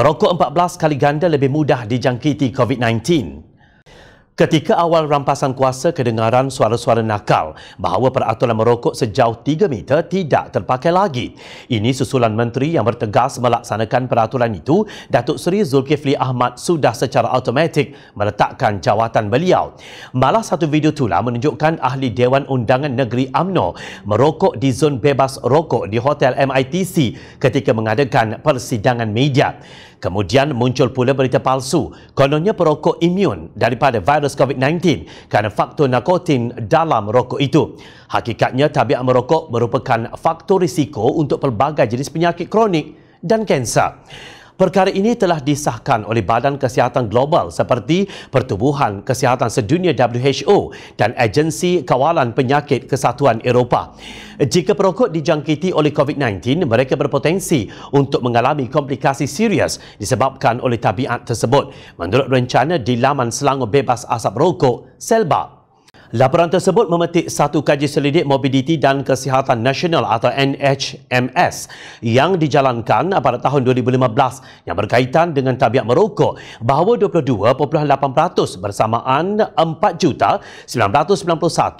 Merokok 14 kali ganda lebih mudah dijangkiti COVID-19. Ketika awal rampasan kuasa kedengaran suara-suara nakal bahawa peraturan merokok sejauh 3 meter tidak terpakai lagi. Ini susulan menteri yang bertegas melaksanakan peraturan itu, Datuk Seri Zulkifli Ahmad sudah secara automatik meletakkan jawatan beliau. Malah satu video tula menunjukkan ahli Dewan Undangan Negeri AMNO merokok di zon bebas rokok di Hotel MITC ketika mengadakan persidangan media. Kemudian muncul pula berita palsu, kononnya perokok imun daripada virus virus COVID-19 kerana faktor narkotin dalam rokok itu. Hakikatnya, tabiat merokok merupakan faktor risiko untuk pelbagai jenis penyakit kronik dan kanser. Perkara ini telah disahkan oleh Badan Kesihatan Global seperti Pertubuhan Kesihatan Sedunia WHO dan Agensi Kawalan Penyakit Kesatuan Eropah. Jika perokok dijangkiti oleh COVID-19, mereka berpotensi untuk mengalami komplikasi serius disebabkan oleh tabiat tersebut. Menurut rencana di laman Selangor Bebas Asap Rokok, Selbab. Laporan tersebut memetik satu kaji selidik Mobiliti dan Kesihatan Nasional atau NHMS yang dijalankan pada tahun 2015 yang berkaitan dengan tabiat merokok bahawa 22.8% bersamaan 4,991.458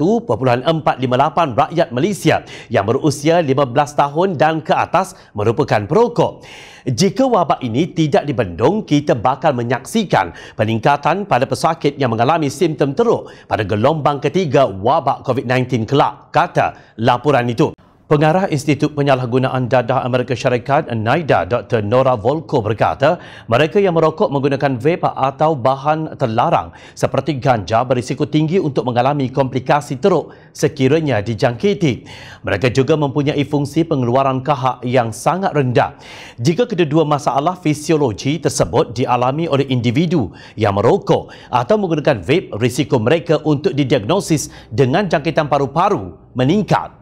rakyat Malaysia yang berusia 15 tahun dan ke atas merupakan perokok. Jika wabak ini tidak dibendung, kita bakal menyaksikan peningkatan pada pesakit yang mengalami simptom teruk pada gelombang ketiga wabak COVID-19 kelak, kata laporan itu. Pengarah Institut Penyalahgunaan Dadah Amerika Syarikat NIDA Dr. Nora Volko berkata, mereka yang merokok menggunakan vape atau bahan terlarang seperti ganja berisiko tinggi untuk mengalami komplikasi teruk sekiranya dijangkiti. Mereka juga mempunyai fungsi pengeluaran kahak yang sangat rendah. Jika kedua masalah fisiologi tersebut dialami oleh individu yang merokok atau menggunakan vape, risiko mereka untuk didiagnosis dengan jangkitan paru-paru meningkat.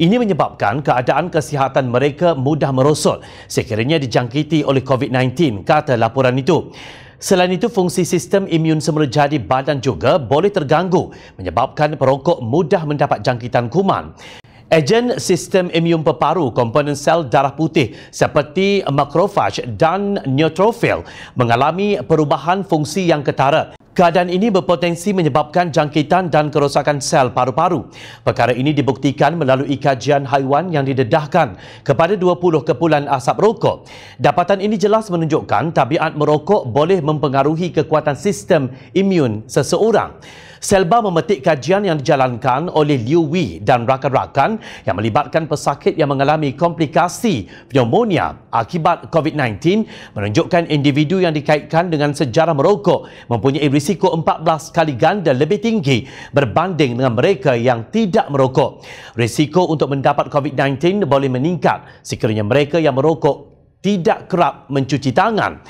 Ini menyebabkan keadaan kesihatan mereka mudah merosot sekiranya dijangkiti oleh COVID-19, kata laporan itu. Selain itu, fungsi sistem imun semula jadi badan juga boleh terganggu menyebabkan perokok mudah mendapat jangkitan kuman. Ejen sistem imun peparu komponen sel darah putih seperti makrofag dan neutrofil mengalami perubahan fungsi yang ketara. Keadaan ini berpotensi menyebabkan jangkitan dan kerosakan sel paru-paru. Perkara ini dibuktikan melalui kajian haiwan yang didedahkan kepada 20 kepulan asap rokok. Dapatan ini jelas menunjukkan tabiat merokok boleh mempengaruhi kekuatan sistem imun seseorang. Selba memetik kajian yang dijalankan oleh Liu Wei dan rakan-rakan yang melibatkan pesakit yang mengalami komplikasi pneumonia akibat COVID-19 menunjukkan individu yang dikaitkan dengan sejarah merokok mempunyai risiko 14 kali ganda lebih tinggi berbanding dengan mereka yang tidak merokok. Risiko untuk mendapat COVID-19 boleh meningkat sekiranya mereka yang merokok tidak kerap mencuci tangan.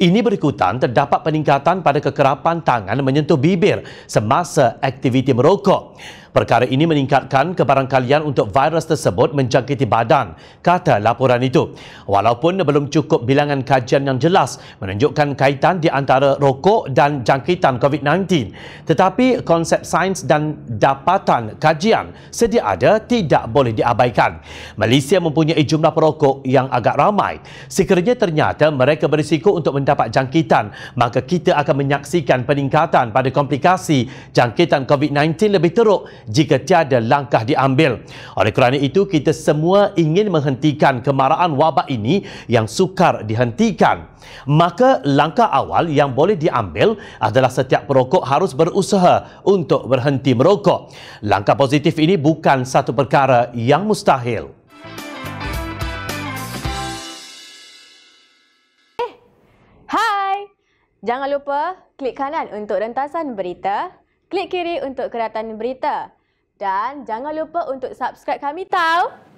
Ini berikutan terdapat peningkatan pada kekerapan tangan menyentuh bibir semasa aktiviti merokok. Perkara ini meningkatkan kebarangkalian untuk virus tersebut menjangkiti badan, kata laporan itu. Walaupun belum cukup bilangan kajian yang jelas menunjukkan kaitan di antara rokok dan jangkitan COVID-19, tetapi konsep sains dan dapatan kajian sedia ada tidak boleh diabaikan. Malaysia mempunyai jumlah perokok yang agak ramai. Sekiranya ternyata mereka berisiko untuk mendapat jangkitan, maka kita akan menyaksikan peningkatan pada komplikasi jangkitan COVID-19 lebih teruk jika tiada langkah diambil. Oleh kerana itu, kita semua ingin menghentikan kemarahan wabak ini yang sukar dihentikan. Maka langkah awal yang boleh diambil adalah setiap perokok harus berusaha untuk berhenti merokok. Langkah positif ini bukan satu perkara yang mustahil. Eh, Jangan lupa klik kanan untuk rentasan berita klik kiri untuk keratan berita. Dan jangan lupa untuk subscribe kami tau.